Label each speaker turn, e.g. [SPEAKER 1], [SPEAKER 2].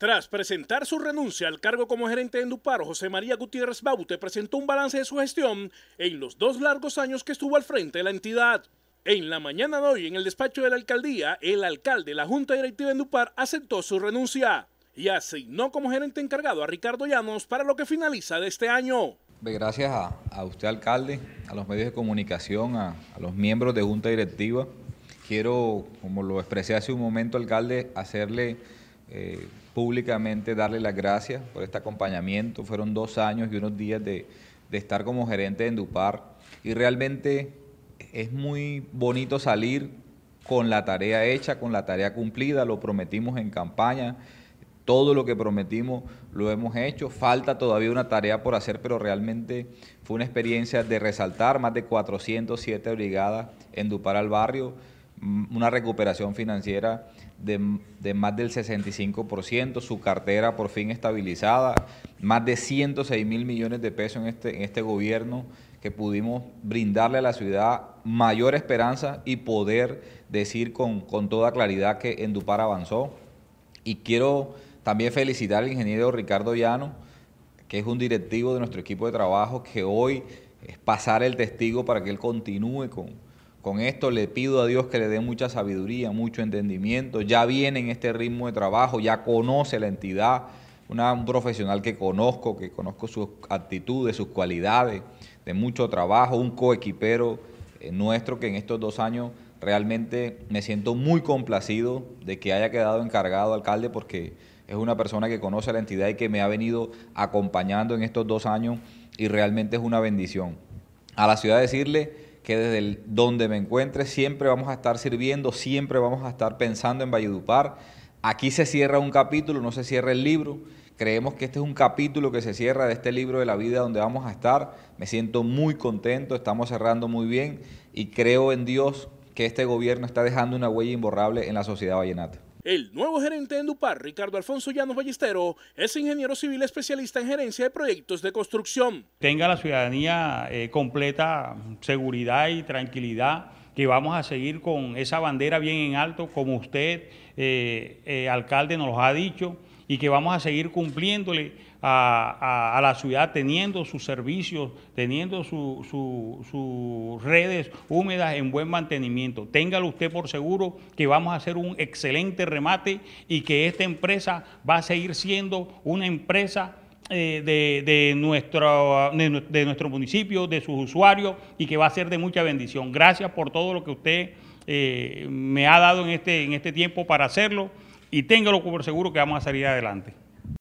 [SPEAKER 1] Tras presentar su renuncia al cargo como gerente de Endupar, José María Gutiérrez Baute presentó un balance de su gestión en los dos largos años que estuvo al frente de la entidad. En la mañana de hoy, en el despacho de la alcaldía, el alcalde de la Junta Directiva de Endupar aceptó su renuncia y asignó como gerente encargado a Ricardo Llanos para lo que finaliza de este año.
[SPEAKER 2] Gracias a, usted, alcalde, a los medios de comunicación, a los miembros de Junta Directiva. Quiero, como lo expresé hace un momento, alcalde, hacerle eh, públicamente darle las gracias por este acompañamiento. Fueron dos años y unos días de, estar como gerente de Endupar y realmente es muy bonito salir con la tarea hecha, con la tarea cumplida, lo prometimos en campaña, todo lo que prometimos lo hemos hecho, falta todavía una tarea por hacer, pero realmente fue una experiencia de resaltar, más de 407 brigadas en Dupar al barrio, una recuperación financiera de, más del 65%, su cartera por fin estabilizada, más de 106 mil millones de pesos en este, en este gobierno que pudimos brindarle a la ciudad mayor esperanza y poder decir con, con toda claridad que Endupar avanzó. Y quiero también felicitar al ingeniero Ricardo Llano, que es un directivo de nuestro equipo de trabajo, que hoy es pasar el testigo para que él continúe con, con esto le pido a Dios que le dé mucha sabiduría, mucho entendimiento. Ya viene en este ritmo de trabajo, ya conoce la entidad, un profesional que conozco, que conozco sus actitudes, sus cualidades, de mucho trabajo, un coequipero eh, nuestro que en estos dos años realmente me siento muy complacido de que haya quedado encargado alcalde porque es una persona que conoce la entidad y que me ha venido acompañando en estos dos años y realmente es una bendición. A la ciudad decirle que desde donde me encuentre siempre vamos a estar sirviendo, siempre vamos a estar pensando en Valledupar. Aquí se cierra un capítulo, no se cierra el libro. Creemos que este es un capítulo que se cierra de este libro de la vida donde vamos a estar. Me siento muy contento, estamos cerrando muy bien y creo en Dios que este gobierno está dejando una huella imborrable en la sociedad vallenata.
[SPEAKER 1] El nuevo gerente de Endupar, Ricardo Alfonso Llanos Ballestero, es ingeniero civil especialista en gerencia de proyectos de construcción.
[SPEAKER 2] Tenga
[SPEAKER 3] la ciudadanía eh, completa seguridad y tranquilidad que vamos a seguir con esa bandera bien en alto, como usted, eh, eh, alcalde, nos lo ha dicho y que vamos a seguir cumpliéndole a, la ciudad teniendo sus servicios, teniendo sus redes húmedas en buen mantenimiento. Téngalo usted por seguro que vamos a hacer un excelente remate y que esta empresa va a seguir siendo una empresa eh, de, nuestro, de, nuestro municipio, de sus usuarios y que va a ser de mucha bendición. Gracias por todo lo que usted eh, me ha dado en este, en este tiempo para hacerlo y téngalo por seguro que vamos a salir adelante.